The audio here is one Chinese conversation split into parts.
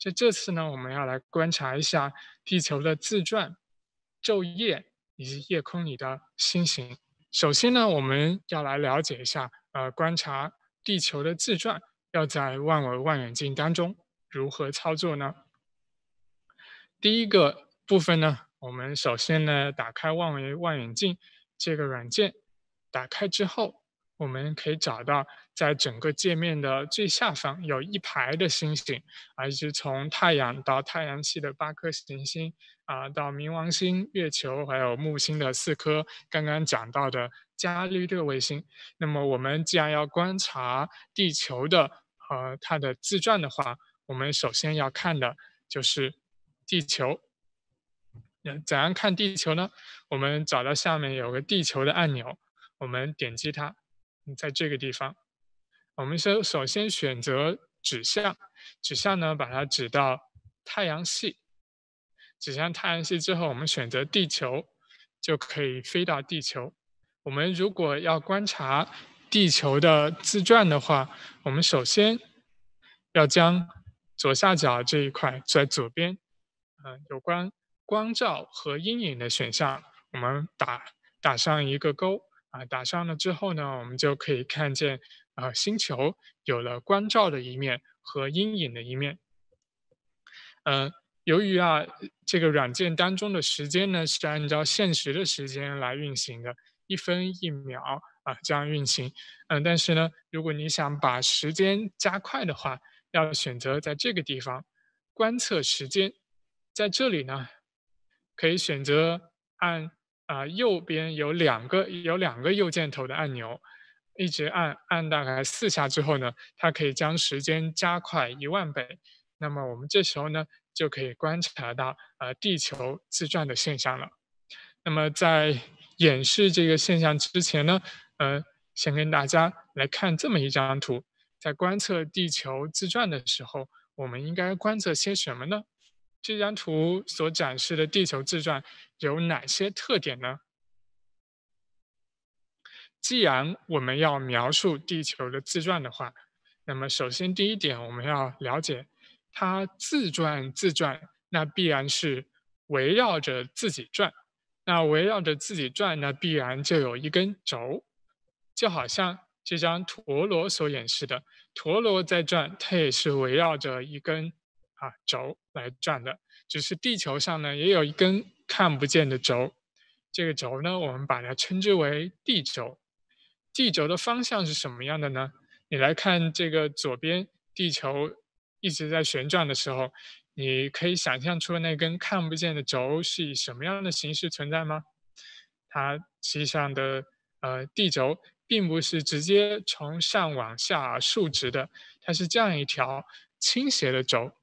在这次呢，我们要来观察一下地球的自转、昼夜以及夜空里的星星。首先呢，我们要来了解一下，呃，观察地球的自转要在万维望远镜当中如何操作呢？第一个部分呢，我们首先呢，打开万维望远镜这个软件，打开之后。我们可以找到，在整个界面的最下方有一排的星星，啊，就是从太阳到太阳系的八颗行星，啊，到冥王星、月球，还有木星的四颗刚刚讲到的伽利略卫星。那么，我们既然要观察地球的和它的自转的话，我们首先要看的就是地球。那怎样看地球呢？我们找到下面有个地球的按钮，我们点击它。在这个地方，我们先首先选择指向，指向呢，把它指到太阳系，指向太阳系之后，我们选择地球，就可以飞到地球。我们如果要观察地球的自转的话，我们首先要将左下角这一块在左边，嗯，有关光照和阴影的选项，我们打打上一个勾。啊，打上了之后呢，我们就可以看见，呃，星球有了光照的一面和阴影的一面。呃，由于啊，这个软件当中的时间呢是按照现实的时间来运行的，一分一秒啊这样运行。嗯，但是呢，如果你想把时间加快的话，要选择在这个地方，观测时间，在这里呢，可以选择按。啊，右边有两个有两个右箭头的按钮，一直按按大概四下之后呢，它可以将时间加快一万倍。那么我们这时候呢，就可以观察到呃地球自转的现象了。那么在演示这个现象之前呢，呃，先跟大家来看这么一张图。在观测地球自转的时候，我们应该观测些什么呢？这张图所展示的地球自转有哪些特点呢？既然我们要描述地球的自转的话，那么首先第一点我们要了解，它自转自转，那必然是围绕着自己转。那围绕着自己转，那必然就有一根轴，就好像这张陀螺所演示的，陀螺在转，它也是围绕着一根。啊，轴来转的，只是地球上呢也有一根看不见的轴，这个轴呢我们把它称之为地轴。地轴的方向是什么样的呢？你来看这个左边，地球一直在旋转的时候，你可以想象出那根看不见的轴是以什么样的形式存在吗？它实际上的呃地轴并不是直接从上往下竖直的，它是这样一条倾斜的轴。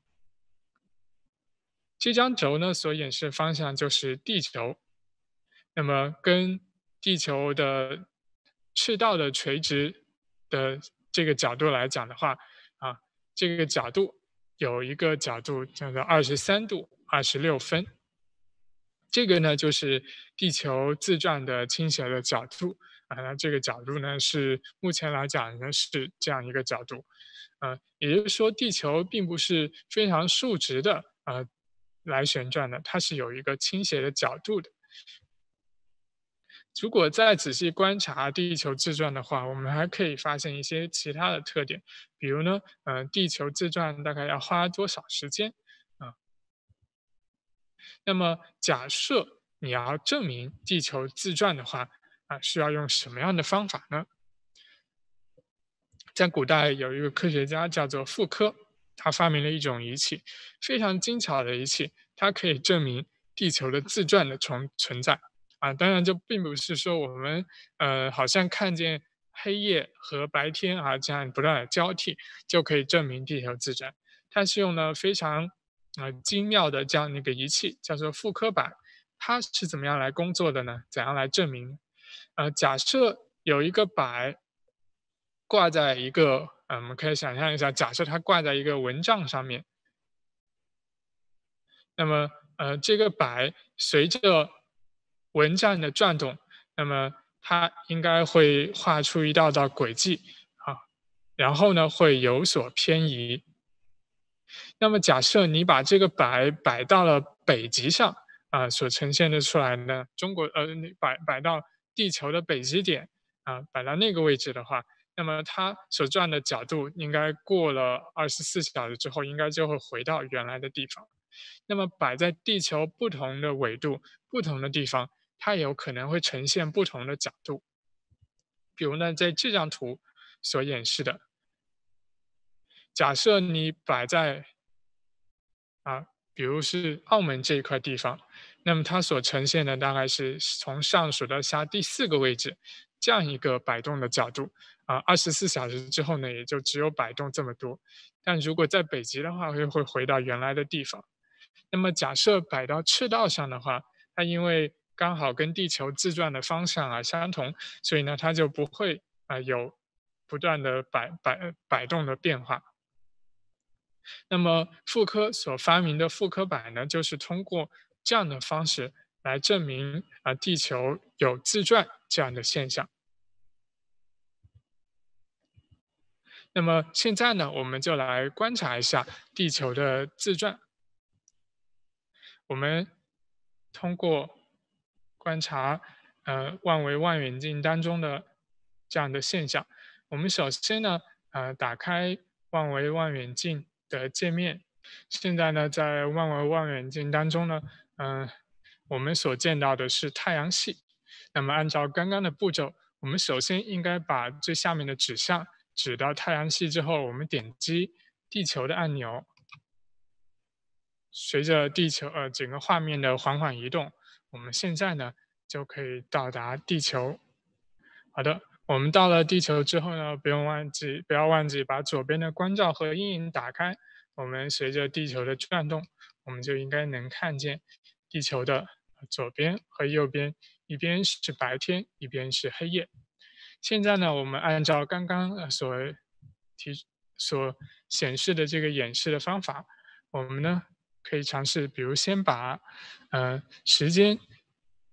这张轴呢所演示的方向就是地球，那么跟地球的赤道的垂直的这个角度来讲的话，啊，这个角度有一个角度叫做二十三度二十六分，这个呢就是地球自转的倾斜的角度啊。那这个角度呢是目前来讲呢是这样一个角度，啊，也就是说地球并不是非常竖直的啊。来旋转的，它是有一个倾斜的角度的。如果再仔细观察地球自转的话，我们还可以发现一些其他的特点，比如呢，呃，地球自转大概要花多少时间啊？那么，假设你要证明地球自转的话，啊，需要用什么样的方法呢？在古代，有一个科学家叫做傅科。他发明了一种仪器，非常精巧的仪器，它可以证明地球的自转的存存在啊。当然，这并不是说我们呃，好像看见黑夜和白天啊这样不断的交替就可以证明地球自转。它是用了非常呃精妙的这样一个仪器，叫做复刻板。它是怎么样来工作的呢？怎样来证明？呃，假设有一个摆挂在一个。啊，我们可以想象一下，假设它挂在一个蚊帐上面，那么呃，这个摆随着蚊帐的转动，那么它应该会画出一道道轨迹啊，然后呢会有所偏移。那么假设你把这个摆摆到了北极上啊，所呈现的出来呢，中国呃摆摆到地球的北极点啊，摆到那个位置的话。那么它所转的角度应该过了二十四小时之后，应该就会回到原来的地方。那么摆在地球不同的纬度、不同的地方，它有可能会呈现不同的角度。比如呢，在这张图所演示的，假设你摆在啊，比如是澳门这一块地方，那么它所呈现的大概是从上数到下第四个位置，这样一个摆动的角度。啊，二十四小时之后呢，也就只有摆动这么多。但如果在北极的话，会会回到原来的地方。那么假设摆到赤道上的话，它因为刚好跟地球自转的方向啊相同，所以呢，它就不会啊有不断的摆摆摆动的变化。那么傅科所发明的傅科摆呢，就是通过这样的方式来证明啊地球有自转这样的现象。那么现在呢，我们就来观察一下地球的自转。我们通过观察呃万维望远镜当中的这样的现象。我们首先呢，呃打开万维望远镜的界面。现在呢，在万维望远镜当中呢，嗯，我们所见到的是太阳系。那么按照刚刚的步骤，我们首先应该把最下面的指向。指到太阳系之后，我们点击地球的按钮。随着地球呃整个画面的缓缓移动，我们现在呢就可以到达地球。好的，我们到了地球之后呢，不用忘记不要忘记把左边的光照和阴影打开。我们随着地球的转动，我们就应该能看见地球的左边和右边，一边是白天，一边是黑夜。现在呢，我们按照刚刚所提、所显示的这个演示的方法，我们呢可以尝试，比如先把呃时间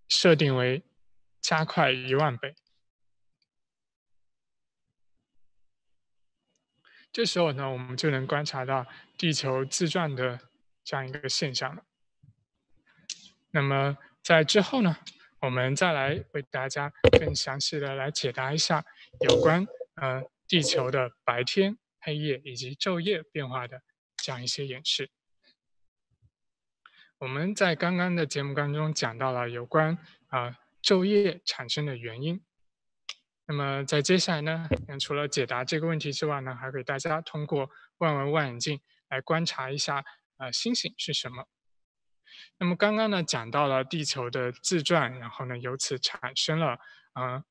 设定为加快一万倍，这时候呢，我们就能观察到地球自转的这样一个现象了。那么在之后呢？我们再来为大家更详细的来解答一下有关呃地球的白天、黑夜以及昼夜变化的这样一些演示。我们在刚刚的节目当中讲到了有关啊昼夜产生的原因。那么在接下来呢，除了解答这个问题之外呢，还给大家通过望闻望远镜来观察一下啊星星是什么。那么刚刚呢讲到了地球的自转，然后呢由此产生了呃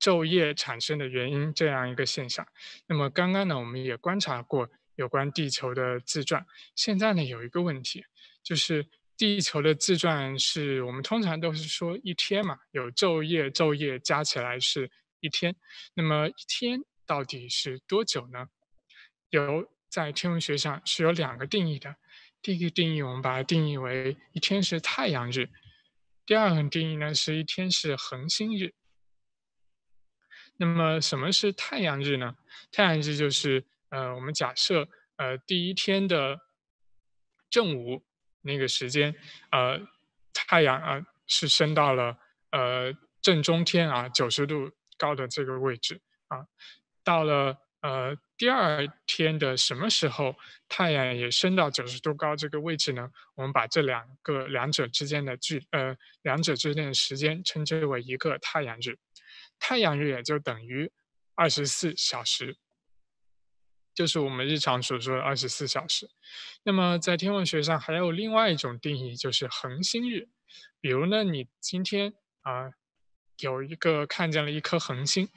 昼夜产生的原因这样一个现象。那么刚刚呢我们也观察过有关地球的自转。现在呢有一个问题，就是地球的自转是我们通常都是说一天嘛，有昼夜，昼夜加起来是一天。那么一天到底是多久呢？有在天文学上是有两个定义的。第一个定义，我们把它定义为一天是太阳日。第二个定义呢，是一天是恒星日。那么什么是太阳日呢？太阳日就是，呃，我们假设，呃，第一天的正午那个时间，呃，太阳啊是升到了呃正中天啊九十度高的这个位置啊，到了。呃，第二天的什么时候太阳也升到九十度高这个位置呢？我们把这两个两者之间的距，呃，两者之间的时间称之为一个太阳日。太阳日也就等于二十四小时，就是我们日常所说的二十四小时。那么在天文学上还有另外一种定义，就是恒星日。比如呢，你今天啊。有一个看见了一颗恒星，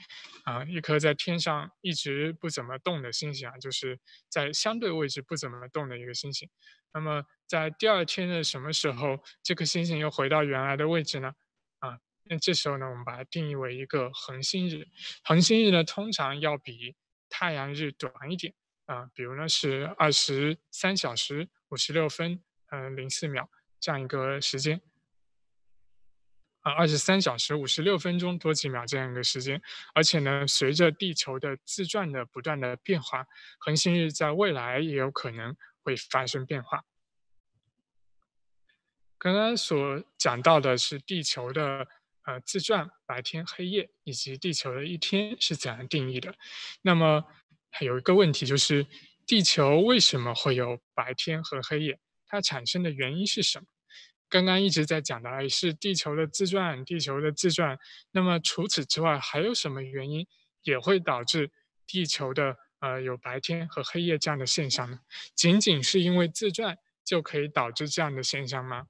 啊，一颗在天上一直不怎么动的星星啊，就是在相对位置不怎么动的一个星星。那么在第二天的什么时候，这颗星星又回到原来的位置呢？啊，那这时候呢，我们把它定义为一个恒星日。恒星日呢，通常要比太阳日短一点啊，比如呢是二十三小时五十六分嗯零四秒这样一个时间。啊，二十三小时五十六分钟多几秒这样一个时间，而且呢，随着地球的自转的不断的变化，恒星日在未来也有可能会发生变化。刚刚所讲到的是地球的呃自转、白天、黑夜以及地球的一天是怎样定义的。那么还有一个问题就是，地球为什么会有白天和黑夜？它产生的原因是什么？刚刚一直在讲的啊，是地球的自转。地球的自转。那么除此之外，还有什么原因也会导致地球的呃有白天和黑夜这样的现象呢？仅仅是因为自转就可以导致这样的现象吗？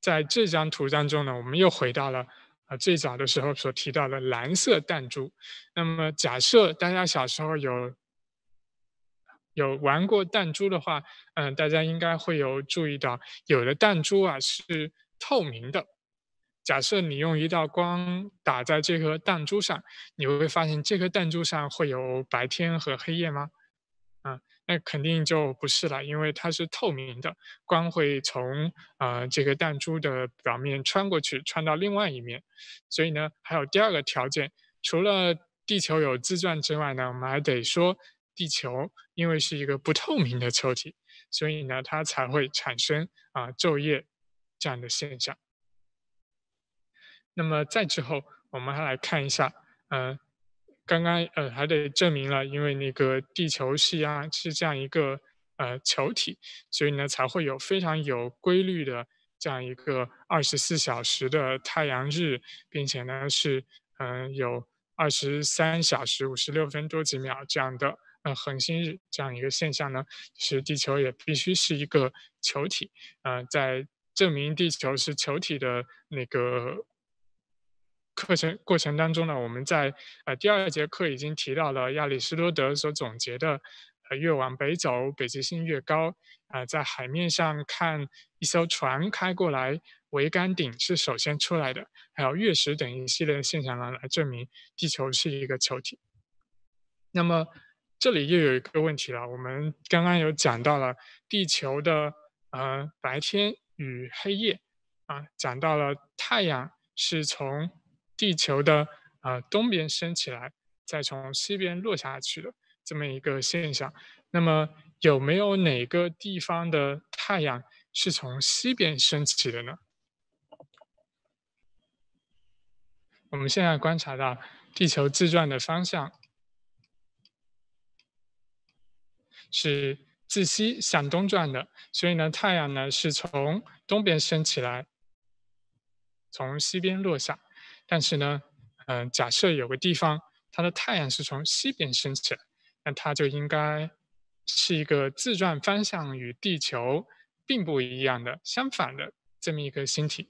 在这张图当中呢，我们又回到了啊最早的时候所提到的蓝色弹珠。那么假设大家小时候有。有玩过弹珠的话，嗯，大家应该会有注意到，有的弹珠啊是透明的。假设你用一道光打在这颗弹珠上，你会发现这颗弹珠上会有白天和黑夜吗？啊，那肯定就不是了，因为它是透明的，光会从呃这个弹珠的表面穿过去，穿到另外一面。所以呢，还有第二个条件，除了地球有自转之外呢，我们还得说。地球因为是一个不透明的球体，所以呢，它才会产生啊昼夜这样的现象。那么再之后，我们还来看一下，呃，刚刚呃还得证明了，因为那个地球系啊是这样一个呃球体，所以呢才会有非常有规律的这样一个二十四小时的太阳日，并且呢是嗯有二十三小时五十六分多几秒这样的。呃，恒星日这样一个现象呢，是地球也必须是一个球体。呃，在证明地球是球体的那个课程过程当中呢，我们在呃第二节课已经提到了亚里士多德所总结的，呃，越往北走，北极星越高。啊，在海面上看一艘船开过来，桅杆顶是首先出来的，还有月食等一系列现象呢，来证明地球是一个球体。那么，这里又有一个问题了，我们刚刚有讲到了地球的呃白天与黑夜啊，讲到了太阳是从地球的呃东边升起来，再从西边落下去的这么一个现象。那么有没有哪个地方的太阳是从西边升起的呢？我们现在观察到地球自转的方向。是自西向东转的，所以呢，太阳呢是从东边升起来，从西边落下。但是呢，嗯，假设有个地方，它的太阳是从西边升起来，那它就应该是一个自转方向与地球并不一样的、相反的这么一个星体。